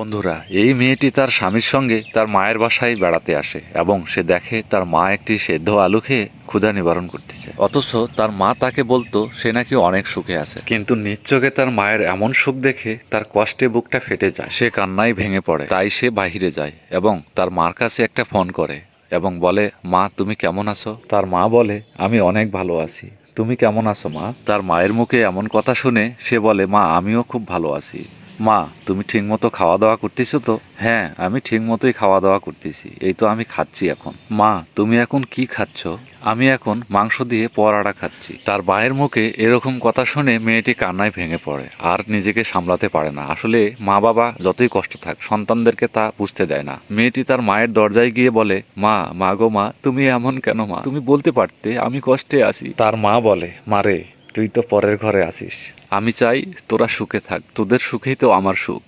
বন্ধুরা এই মেয়েটি তার স্বামীর সঙ্গে তার মায়ের বাসায় বেড়াতে আসে এবং সে দেখে তার মা একটি সেদ্ধ আলু খেয়ে ক্ষুধা নিবারণ করতেছে অথচ তার মা তাকে বলতো সে নাকি অনেক সুখে আছে কিন্তু নিজ চোখে তার মায়ের এমন সুখ দেখে তার কষ্টে বুকটা ফেটে যায় সে কান্নায় ভেঙে পড়ে তাই সে বাহিরে যায় এবং তার মার কাছে একটা ফোন করে এবং বলে মা তুমি কেমন আছো তার মা বলে আমি অনেক ভালো আছি তুমি কেমন আছো মা তার মায়ের মুখে এমন কথা শুনে সে বলে মা আমিও খুব ভালো আছি মা তুমি ঠিকমতো খাওয়া দাওয়া করতেছো তো হ্যাঁ আমি ঠিকমতোই খাওয়া দাওয়া করতেছি এই তো আমি খাচ্ছি এখন মা তুমি এখন কি খাচ্ছ আমি এখন মাংস দিয়ে পরাটা খাচ্ছি তার বায়ের মুখে এরকম কথা শুনে মেয়েটি কান্নায় ভেঙে পড়ে আর নিজেকে সামলাতে পারে না আসলে মা বাবা যতই কষ্ট থাক সন্তানদেরকে তা বুঝতে দেয় না মেয়েটি তার মায়ের দরজায় গিয়ে বলে মা মা গো মা তুমি এমন কেন মা তুমি বলতে পারতে আমি কষ্টে আছি তার মা বলে মারে তুই তো পরের ঘরে আছিস আমি চাই তোরা সুখে থাক তোদের সুখেই তো আমার সুখ